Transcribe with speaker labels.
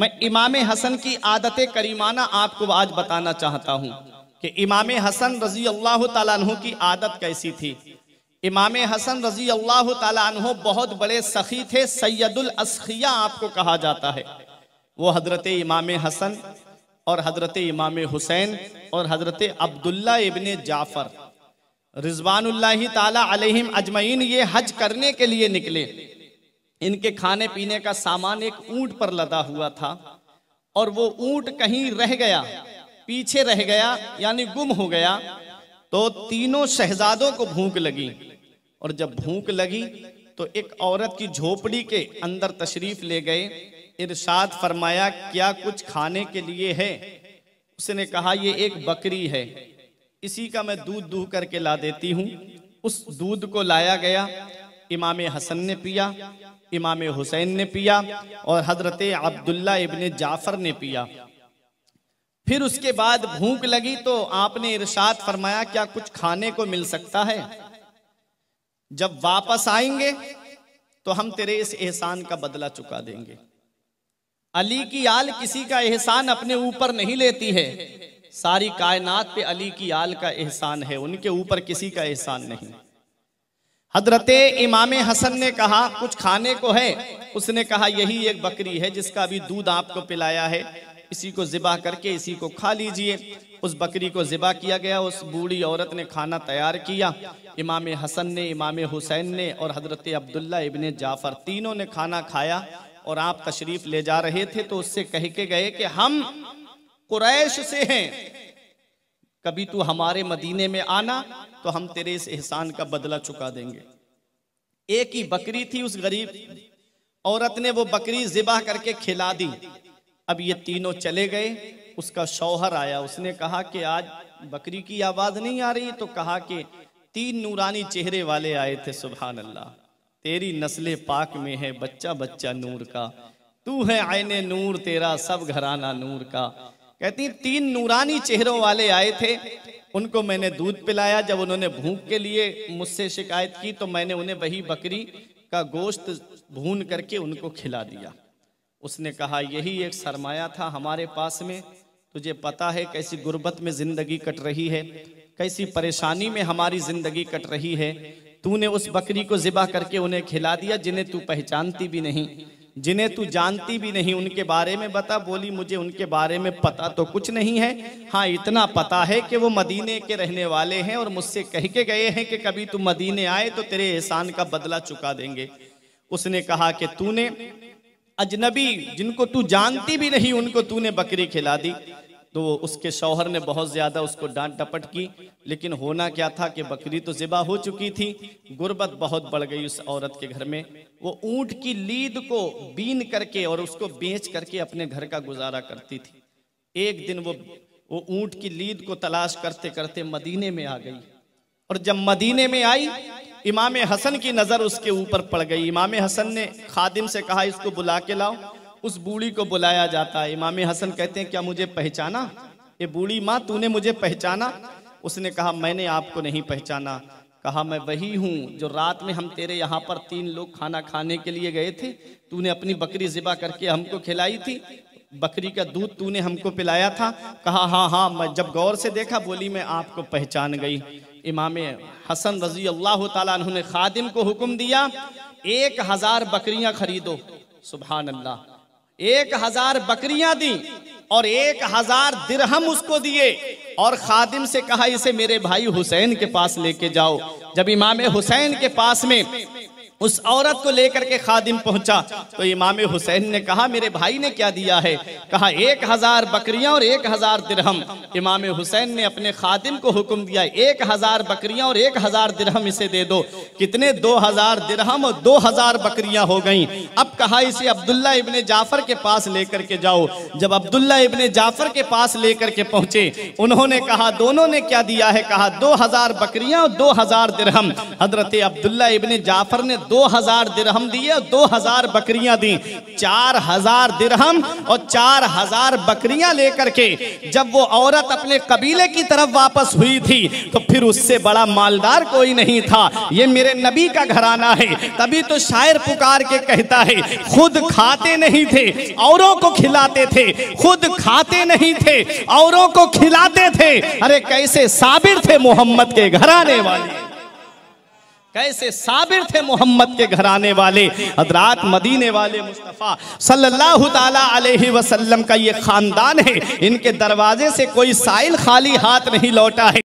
Speaker 1: मैं इमाम हसन की आदत करीमाना आपको आज बताना चाहता हूँ कि इमाम हसन रजी अल्लाह तु की आदत कैसी थी इमाम हसन रजी अल्लाह तु बहुत बड़े सखी थे सैदुल असखिया आपको कहा जाता है वो हजरत इमाम हसन और हजरत इमाम हुसैन और हजरत अब्दुल्ला इबन जाफ़र रिजवानल्ला तला अलहिम अजमैन ये हज करने के लिए निकले इनके खाने पीने का सामान एक ऊंट पर लदा हुआ था और वो ऊंट कहीं रह गया पीछे रह गया यानी गुम हो गया तो तीनों शहजादों को भूख लगी और जब भूख लगी तो एक औरत की झोपड़ी के अंदर तशरीफ ले गए इरशाद फरमाया क्या कुछ खाने के लिए है उसने कहा ये एक बकरी है इसी का मैं दूध दूह करके ला देती हूँ उस दूध को लाया गया इमाम हसन ने पिया इमाम हुसैन ने पिया और हजरत अब्दुल्ला इबन जाफर ने पिया फिर उसके बाद भूख लगी तो आपने इरशाद फरमाया क्या कुछ खाने को मिल सकता है जब वापस आएंगे तो हम तेरे इस एहसान का बदला चुका देंगे अली की आल किसी का एहसान अपने ऊपर नहीं लेती है सारी कायनात पे अली की आल का एहसान है उनके ऊपर किसी का एहसान नहीं हजरत इमाम हसन ने कहा कुछ खाने को है उसने कहा यही एक बकरी है जिसका अभी दूध आपको पिलाया है इसी को ज़िबा करके इसी को खा लीजिए उस बकरी को ज़िबा किया गया उस बूढ़ी औरत ने खाना तैयार किया इमाम हसन ने इमाम हुसैन ने और हजरत अब्दुल्ला इबन जाफ़र तीनों ने खाना खाया और आप तशरीफ़ ले जा रहे थे तो उससे कह के गए कि हम कुरैश से हैं कभी तू हमारे मदीने में आना तो हम तेरे इस एहसान का बदला चुका देंगे एक ही बकरी थी उस गरीब औरत ने वो बकरी जिबा करके खिला दी अब ये तीनों चले गए उसका शौहर आया उसने कहा कि आज बकरी की आवाज नहीं आ रही तो कहा कि तीन नूरानी चेहरे वाले आए थे सुबह अल्लाह तेरी नस्ल पाक में है बच्चा बच्चा नूर का तू है आयने नूर तेरा सब घराना नूर का कहती तीन नूरानी चेहरों वाले आए थे उनको मैंने दूध पिलाया जब उन्होंने भूख के लिए मुझसे शिकायत की तो मैंने उन्हें वही बकरी का गोश्त भून करके उनको खिला दिया उसने कहा यही एक सरमाया था हमारे पास में तुझे पता है कैसी गुर्बत में ज़िंदगी कट रही है कैसी परेशानी में हमारी ज़िंदगी कट रही है तूने उस बकरी को ज़िबा करके उन्हें खिला दिया जिन्हें तू पहचानती भी नहीं जिन्हें तू जानती भी नहीं उनके बारे में बता बोली मुझे उनके बारे में पता तो कुछ नहीं है हाँ इतना पता है कि वो मदीने के रहने वाले हैं और मुझसे कह के गए हैं कि कभी तू मदीने आए तो तेरे एहसान का बदला चुका देंगे उसने कहा कि तूने अजनबी जिनको तू जानती भी नहीं उनको तूने बकरी खिला दी तो उसके शौहर ने बहुत ज़्यादा उसको डांट डपट की लेकिन होना क्या था कि बकरी तो ज़िबा हो चुकी थी गुर्बत बहुत बढ़ गई उस औरत के घर में वो ऊँट की लीद को बीन करके और उसको बेच करके अपने घर का गुजारा करती थी एक दिन वो वो ऊँट की लीद को तलाश करते करते मदीने में आ गई और जब मदीने में आई इमाम हसन की नज़र उसके ऊपर पड़ गई इमाम हसन ने खादिम से कहा इसको बुला के लाओ उस बूढ़ी को बुलाया जाता है इमाम हसन कहते हैं क्या मुझे पहचाना ये बूढ़ी माँ तूने मुझे पहचाना उसने कहा मैंने आपको नहीं पहचाना कहा मैं वही हूँ जो रात में हम तेरे यहाँ पर तीन लोग खाना खाने के लिए गए थे तूने अपनी बकरी ज़िबा करके हमको खिलाई थी बकरी का दूध तूने हमको पिलाया था कहा हाँ हाँ मैं जब गौर से देखा बोली मैं आपको पहचान गई इमाम हसन रजी अल्लाह तुमने खादिम को हुक्म दिया एक हज़ार बकरियाँ खरीदो सुबह अल्लाह एक हजार बकरियां दी और एक हजार दिरहम उसको दिए और खादिम से कहा इसे मेरे भाई हुसैन के पास लेके जाओ जब इमाम हुसैन के पास में उस औरत को लेकर के खादिम पहुंचा तो इमाम हुसैन ने कहा मेरे भाई ने क्या दिया है कहा एक हजार बकरियां और एक हजार दिरहम इमाम हुसैन ने अपने खादिम को हुक्म दिया एक हजार बकरियां और एक हजार दिरहम इसे दे दो कितने दो हजार दिरहम और दो हजार बकरियां हो गई अब कहा इसे अब्दुल्ला इबन जाफर के पास लेकर के जाओ जब अब्दुल्ला इबन जाफर के पास लेकर के पहुंचे उन्होंने कहा दोनों ने क्या दिया है कहा दो हजार बकरियां और दो हजार दिरहम हजरत अब्दुल्ला इबन जाफर ने दो हजार दिरहम दिए और दो हजार बकरियां दी चार हजार दिरहम और चार हजार बकरियां लेकर के जब वो औरत अपने कबीले की तरफ वापस हुई थी तो फिर उससे बड़ा मालदार कोई नहीं था ये मेरे नबी का घराना है तभी तो शायर पुकार के कहता है खुद खाते नहीं थे औरों को खिलाते थे खुद खाते नहीं थे औरों को खिलाते थे अरे कैसे साबिर थे मोहम्मद के घराने वाले कैसे साबिर थे मोहम्मद के घराने वाले हजरात मदीने वाले मुस्तफ़ा सल्लल्लाहु ताला अलैहि वसल्लम का ये ख़ानदान है इनके दरवाजे से कोई साइल खाली हाथ नहीं लौटा है